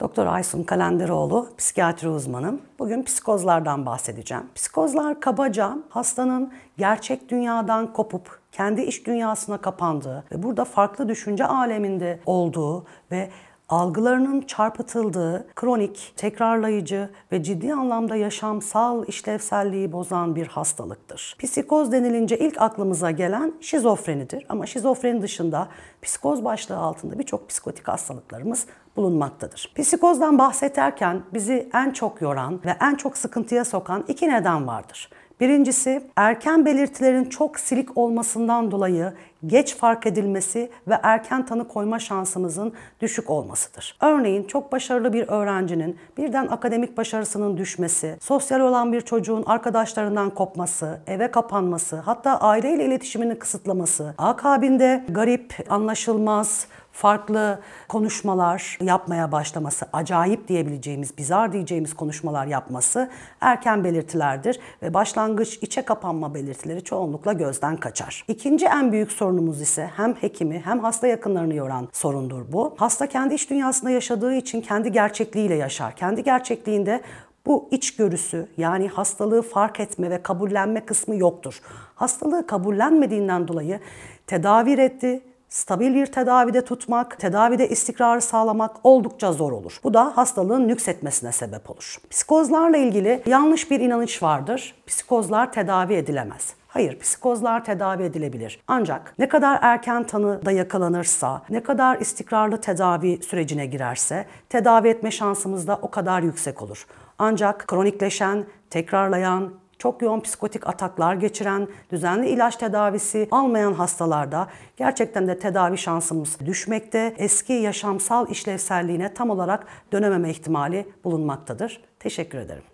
Doktor Aysun Kalenderoğlu, psikiyatri uzmanım. Bugün psikozlardan bahsedeceğim. Psikozlar kabaca hastanın gerçek dünyadan kopup kendi iş dünyasına kapandığı ve burada farklı düşünce aleminde olduğu ve algılarının çarpıtıldığı, kronik, tekrarlayıcı ve ciddi anlamda yaşamsal işlevselliği bozan bir hastalıktır. Psikoz denilince ilk aklımıza gelen şizofrenidir ama şizofreni dışında psikoz başlığı altında birçok psikotik hastalıklarımız bulunmaktadır. Psikozdan bahsederken bizi en çok yoran ve en çok sıkıntıya sokan iki neden vardır. Birincisi erken belirtilerin çok silik olmasından dolayı geç fark edilmesi ve erken tanı koyma şansımızın düşük olmasıdır. Örneğin çok başarılı bir öğrencinin birden akademik başarısının düşmesi, sosyal olan bir çocuğun arkadaşlarından kopması, eve kapanması, hatta aileyle iletişimini kısıtlaması, akabinde garip, anlaşılmaz, farklı konuşmalar yapmaya başlaması, acayip diyebileceğimiz, bizar diyeceğimiz konuşmalar yapması erken belirtilerdir ve başlangıç içe kapanma belirtileri çoğunlukla gözden kaçar. İkinci en büyük sorunumuz ise hem hekimi hem hasta yakınlarını yoran sorundur bu. Hasta kendi iç dünyasında yaşadığı için kendi gerçekliğiyle yaşar. Kendi gerçekliğinde bu içgörüsü yani hastalığı fark etme ve kabullenme kısmı yoktur. Hastalığı kabullenmediğinden dolayı tedavi reddi, stabil bir tedavide tutmak, tedavide istikrarı sağlamak oldukça zor olur. Bu da hastalığın nüksetmesine sebep olur. Psikozlarla ilgili yanlış bir inanış vardır. Psikozlar tedavi edilemez. Hayır, psikozlar tedavi edilebilir. Ancak ne kadar erken tanıda yakalanırsa, ne kadar istikrarlı tedavi sürecine girerse tedavi etme şansımız da o kadar yüksek olur. Ancak kronikleşen, tekrarlayan, çok yoğun psikotik ataklar geçiren, düzenli ilaç tedavisi almayan hastalarda gerçekten de tedavi şansımız düşmekte. Eski yaşamsal işlevselliğine tam olarak dönememe ihtimali bulunmaktadır. Teşekkür ederim.